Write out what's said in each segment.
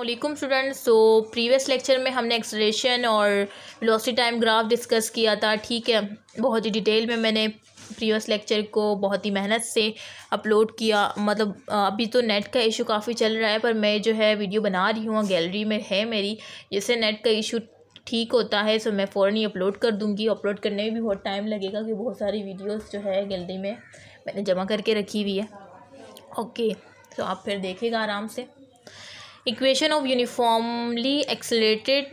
अल्लाम students so previous lecture में हमने एक्सलेशन और वेलोसिटी टाइम ग्राफ डिस्कस किया था ठीक है बहुत ही डिटेल में मैंने प्रीवियस लेक्चर को बहुत ही मेहनत से अपलोड किया मतलब अभी तो नेट का इशू काफ़ी चल रहा है पर मैं जो है वीडियो बना रही हूँ गैलरी में है मेरी जिससे नेट का इशू ठीक होता है सो मैं फ़ौर ही अपलोड कर दूँगी अपलोड करने में भी बहुत टाइम लगेगा कि बहुत सारी वीडियोज़ जो है गैलरी में मैंने जमा करके रखी हुई है ओके तो आप फिर देखेगा आराम से equation of uniformly accelerated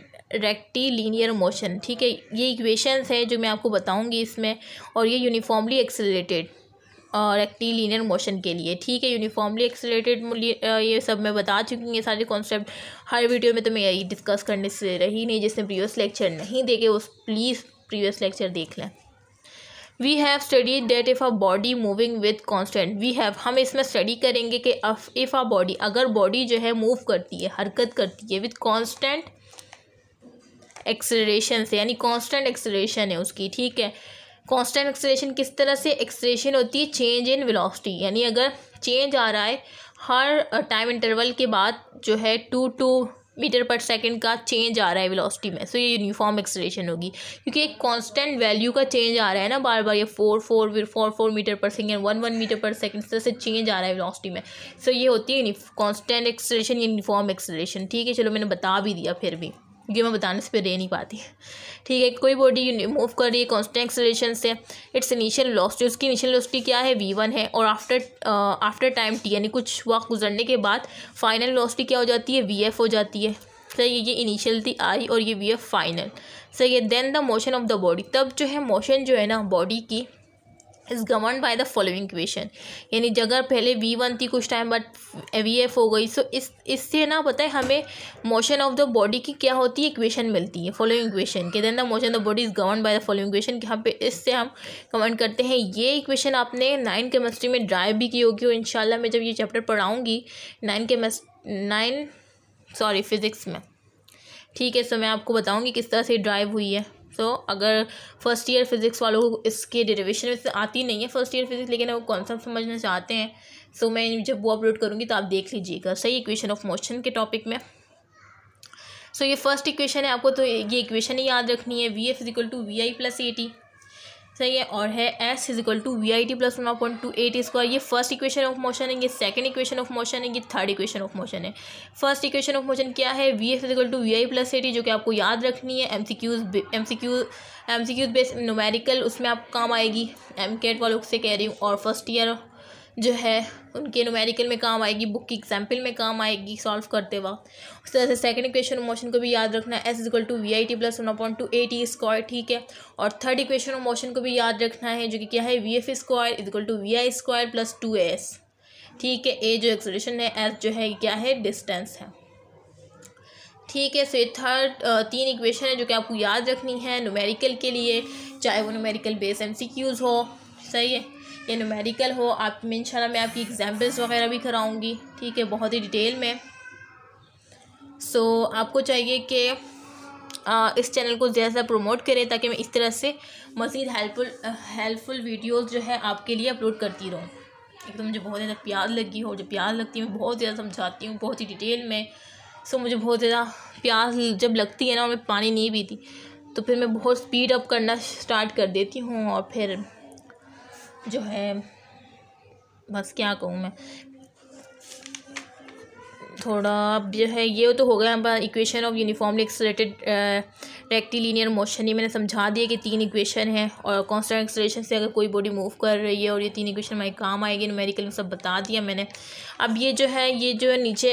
rectilinear motion ठीक है ये इक्वेशंस है जो मैं आपको बताऊंगी इसमें और ये uniformly accelerated rectilinear motion के लिए ठीक है यूनिफॉर्मली एक्सलेटेड ये सब मैं बता चुकी हूँ ये सारे कॉन्सेप्ट हर वीडियो में तो मैं यही डिस्कस करने से रही नहीं जिसने प्रीवियस लेक्चर नहीं देखे उस प्लीज़ प्रीवियस लेक्चर देख लें we have study that if a body moving with constant we have हम इसमें स्टडी करेंगे कि इफ़ अ बॉडी अगर बॉडी जो है मूव करती है हरकत करती है विद कॉन्स्टेंट एक्सलेशन से यानी कॉन्स्टेंट एक्सलेशन है उसकी ठीक है कॉन्स्टेंट एक्सलेशन किस तरह से एक्सलेशन होती है चेंज इन वेलोसिटी यानी अगर चेंज आ रहा है हर टाइम इंटरवल के बाद जो है two two metre per second का चेंज आ रहा है वेलोसिटी में सो ये यूनिफॉर्म एक्सलेशन होगी क्योंकि एक कांस्टेंट वैल्यू का चेंज आ रहा है ना बार बार ये फोर फोर फिर four four metre per second one one metre per second इस तरह से चेंज आ रहा है वेलोसिटी में सो so ये होती है कॉन्स्टेंट एक्सलेशन यूनिफॉर्म एक्सलेशन ठीक है चलो मैंने बता भी दिया फिर भी ये मैं बताने से पे रह नहीं पाती ठीक है कोई बॉडी मूव कर रही है कॉन्स्टेंट एक्सलेशन से इट्स इनिशियल लॉस्ट उसकी इनिशियल लॉस्टी क्या है वी वन है और आफ्टर आफ्टर टाइम टी यानी कुछ वक्त गुजरने के बाद फाइनल लॉस्टी क्या हो जाती है वी एफ हो जाती है सही तो है ये इनिशियल थी आई और ये वी एफ फाइनल सही है then the motion of the body तब जो है मोशन जो है ना बॉडी की is govern by the following equation यानी जगह पहले वी वन थी कुछ टाइम बट वी एफ हो गई सो so, इस इससे ना पता है हमें मोशन ऑफ द बॉडी की क्या होती है इक्वेशन मिलती है फॉलोइंग इक्वेशन के then the motion of the body is govern by the following equation यहाँ पे इससे हम कमेंट करते हैं ये इक्वेशन आपने नाइन केमिस्ट्री में ड्राइव भी की होगी और इन मैं जब ये चैप्टर पढ़ाऊँगी nine chemist nine sorry physics में ठीक है सो मैं आपको बताऊँगी किस तरह से ड्राइव हुई है तो अगर फर्स्ट ईयर फिज़िक्स वालों को इसके डेरिवेशन में आती नहीं है फर्स्ट ईयर फिज़िक्स लेकिन वो कॉन्सेप्ट समझना चाहते हैं सो तो so, मैं जब वो अपलोड करूँगी तो आप देख लीजिएगा सही इक्वेशन ऑफ मोशन के टॉपिक में सो so, ये फर्स्ट इक्वेशन है आपको तो ये इक्वेशन ही याद रखनी है V F equal to V I plus A T सही है और है S equal to V I T plus one upon two at square ये फर्स्ट इक्वेशन ऑफ मोशन है ये सेकंड इक्वेशन ऑफ मोशन है ये थर्ड इक्वेशन ऑफ मोशन है फर्स्ट इक्वेशन ऑफ मोशन क्या है V is equal to V I plus A T जो कि आपको याद रखनी है M C MCQs M C Q M C MCQs based numerical उसमें आप काम आएगी एम केट वालों से कह रही हूँ और फर्स्ट ईयर जो है उनके नोमेरिकल में काम आएगी बुक की एग्जाम्पल में काम आएगी सॉल्व करते वक्त उस तरह से सेकेंड इक्वेशन मोशन को भी याद रखना है S equal to V I T plus one upon two A T square ठीक है और थर्ड इक्वेशन ऑफ मोशन को भी याद रखना है जो कि क्या है V F square equal to V I square plus two S ठीक है ए जो एक्सलेशन है एस जो है क्या है डिस्टेंस है ठीक है सो थर्ड तीन इक्वेशन है जो कि आपको याद रखनी है नोमेरिकल के लिए चाहे वो numerical base M C MCQs हो सही है या नुमेरिकल हो आप इन मैं आपकी एग्जाम्पल्स वगैरह भी कराऊँगी ठीक है बहुत ही डिटेल में सो so, आपको चाहिए कि इस चैनल को ज़्यादा प्रमोट करें ताकि मैं इस तरह से मज़ीद हेल्पफुल हेल्पफुल वीडियोस जो है आपके लिए अपलोड करती रहूँ एक तो मुझे बहुत ज़्यादा प्यार लगी हो जो प्यार लगती है मैं बहुत ज़्यादा समझाती हूँ बहुत ही डिटेल में सो so, मुझे बहुत ज़्यादा प्यार जब लगती है ना मैं पानी नहीं पीती तो फिर मैं बहुत स्पीड अप करना स्टार्ट कर देती हूँ और फिर जो है बस क्या कहूँ मैं थोड़ा अब जो है ये तो हो गया equation of uniformly accelerated rectilinear motion ये मैंने समझा दिया कि तीन इक्वेशन है और कॉन्स्टेंट एक्सलेशन से अगर कोई बॉडी मूव कर रही है और ये तीन इक्वेशन हमारे काम आएगी नुमेरिकल में सब बता दिया मैंने अब ये जो है ये जो है नीचे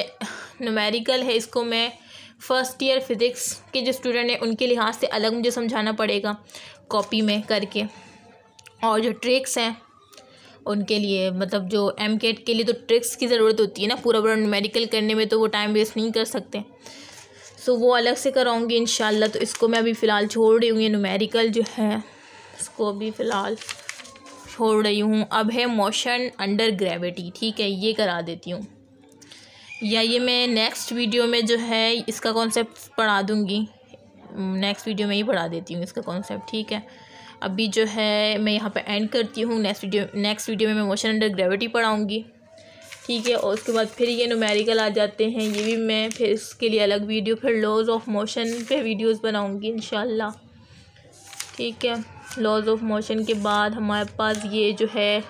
नुमेरिकल है इसको मैं फ़र्स्ट ईयर फिज़िक्स के जो स्टूडेंट हैं उनके लिहाज से अलग मुझे समझाना पड़ेगा कॉपी में करके और जो ट्रिक्स हैं उनके लिए मतलब जो एम के लिए तो ट्रिक्स की ज़रूरत होती है ना पूरा पूरा मेडिकल करने में तो वो टाइम वेस्ट नहीं कर सकते सो so, वो अलग से कराऊंगी इन तो इसको मैं अभी फ़िलहाल छोड़ रही हूँ ये नुमेरिकल जो है इसको अभी फ़िलहाल छोड़ रही हूँ अब है मोशन अंडर ग्रेविटी ठीक है ये करा देती हूँ या ये मैं नेक्स्ट वीडियो में जो है इसका कॉन्सेप्ट पढ़ा दूँगी नेक्स्ट वीडियो में ही पढ़ा देती हूँ इसका कॉन्सेप्ट ठीक है अभी जो है मैं यहाँ पर एंड करती हूँ नेक्स्ट वीडियो नेक्स्ट वीडियो में मैं मोशन अंडर ग्रेविटी पढ़ाऊँगी ठीक है और उसके बाद फिर ये नोमेरिकल आ जाते हैं ये भी मैं फिर इसके लिए अलग वीडियो फिर लॉज ऑफ मोशन पे वीडियोस बनाऊँगी इन ठीक है लॉज ऑफ मोशन के बाद हमारे पास ये जो है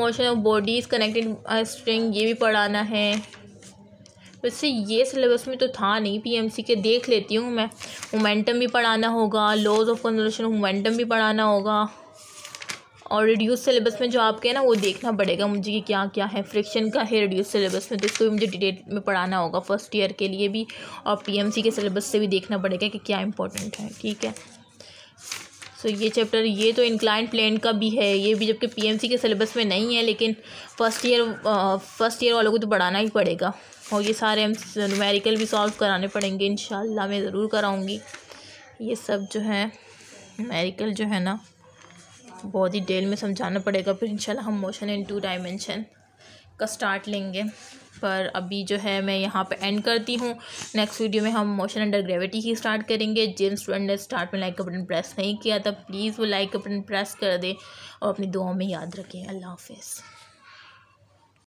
motion of bodies connected string ये भी पढ़ाना है वैसे ये सिलेबस में तो था नहीं पीएमसी के देख लेती हूँ मैं मोमेंटम भी पढ़ाना होगा लॉज ऑफ कन्वर्शन मोमेंटम भी पढ़ाना होगा और रिड्यूस सिलेबस में जो आपके हैं ना वो देखना पड़ेगा मुझे कि क्या क्या है फ्रिक्शन का है रिड्यूस सिलेबस में तो इसको भी मुझे डिटेल में पढ़ाना होगा फर्स्ट ईयर के लिए भी और पीएमसी के सिलेबस से भी देखना पड़ेगा कि क्या इंपॉर्टेंट है ठीक है सो ये चैप्टर ये तो इंक्लाइन प्लेन का भी है ये भी जबकि पीएमसी के सिलेबस में नहीं है लेकिन फर्स्ट ईयर फर्स्ट ईयर वालों को तो बढ़ाना ही पड़ेगा और ये सारे हम नुमेरिकल भी सॉल्व कराने पड़ेंगे इन मैं ज़रूर कराऊँगी ये सब जो है नुमेरिकल जो है ना बहुत ही डेल में समझाना पड़ेगा फिर इनशाला हम मोशन इन टू डायमेंशन का स्टार्ट लेंगे पर अभी जो है मैं यहाँ पे एंड करती हूँ नेक्स्ट वीडियो में हम मोशन अंडर ग्रेविटी ही स्टार्ट करेंगे जिन स्टूडेंट ने स्टार्ट में लाइक का बटन प्रेस नहीं किया था प्लीज़ वो लाइक का बटन प्रेस कर दें और अपनी दुआओं में याद रखें अल्लाह हाफिज़